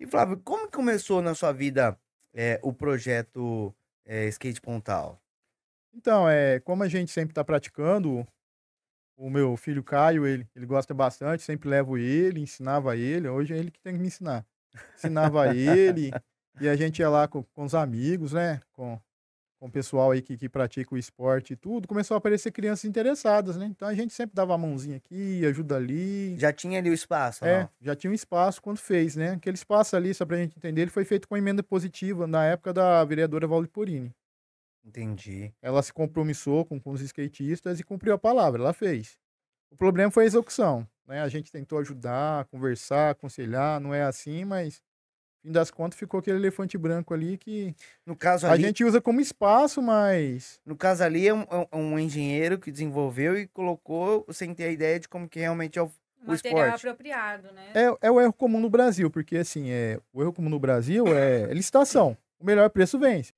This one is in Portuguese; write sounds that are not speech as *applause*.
E Flávio, como começou na sua vida é, o projeto é, Skate Pontal? Então, é, como a gente sempre está praticando, o meu filho Caio, ele, ele gosta bastante, sempre levo ele, ensinava ele. Hoje é ele que tem que me ensinar. Ensinava ele, *laughs* e a gente ia lá com, com os amigos, né? Com, com o pessoal aí que, que pratica o esporte e tudo, começou a aparecer crianças interessadas, né? Então a gente sempre dava a mãozinha aqui, ajuda ali. Já tinha ali o espaço, É, já tinha um espaço quando fez, né? Aquele espaço ali, só pra gente entender, ele foi feito com emenda positiva na época da vereadora Valdiporini. Entendi. Ela se compromissou com, com os skatistas e cumpriu a palavra, ela fez. O problema foi a execução, né? A gente tentou ajudar, conversar, aconselhar, não é assim, mas fim das contas, ficou aquele elefante branco ali que no caso ali, a gente usa como espaço, mas... No caso ali, é, é um, é um engenheiro que desenvolveu e colocou sem ter a ideia de como que realmente é o, o material esporte. apropriado, né? É, é o erro comum no Brasil, porque assim, é, o erro comum no Brasil é *coughs* licitação. O melhor preço vence.